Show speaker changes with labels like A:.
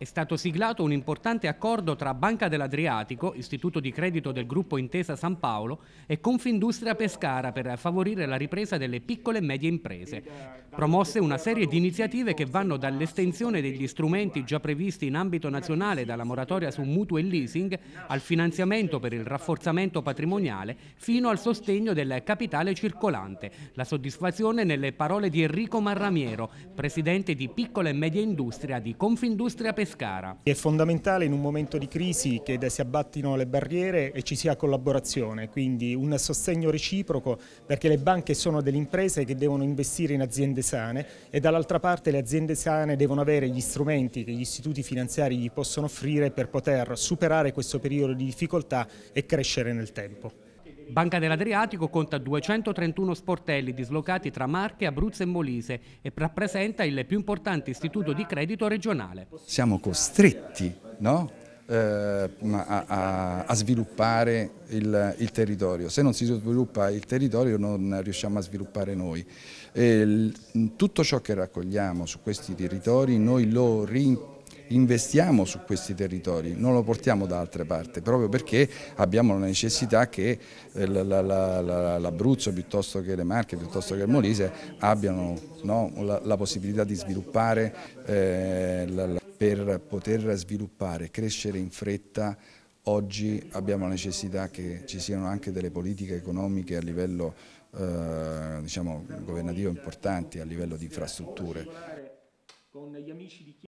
A: è stato siglato un importante accordo tra Banca dell'Adriatico, istituto di credito del gruppo Intesa San Paolo, e Confindustria Pescara per favorire la ripresa delle piccole e medie imprese. Promosse una serie di iniziative che vanno dall'estensione degli strumenti già previsti in ambito nazionale dalla moratoria su mutuo e leasing al finanziamento per il rafforzamento patrimoniale fino al sostegno del capitale circolante. La soddisfazione nelle parole di Enrico Marramiero, presidente di Piccola e Media Industria di Confindustria Pescara Pescara.
B: È fondamentale in un momento di crisi che si abbattino le barriere e ci sia collaborazione, quindi un sostegno reciproco perché le banche sono delle imprese che devono investire in aziende sane e dall'altra parte le aziende sane devono avere gli strumenti che gli istituti finanziari gli possono offrire per poter superare questo periodo di difficoltà e crescere nel tempo.
A: Banca dell'Adriatico conta 231 sportelli dislocati tra Marche, Abruzzo e Molise e rappresenta il più importante istituto di credito regionale.
C: Siamo costretti no? eh, a, a, a, sviluppare il, il, territorio. Se non si sviluppa il territorio non riusciamo a sviluppare noi. E tutto ciò che raccogliamo su questi territori noi lo rinforziamo investiamo su questi territori, non lo portiamo da altre parti, proprio perché abbiamo la necessità che eh, l'Abruzzo piuttosto che le Marche, piuttosto che il Molise abbiano no, la, la, possibilità di sviluppare eh, la, la, per poter sviluppare, crescere in fretta Oggi abbiamo la necessità che ci siano anche delle politiche economiche a livello eh, diciamo, governativo importanti, a livello di infrastrutture.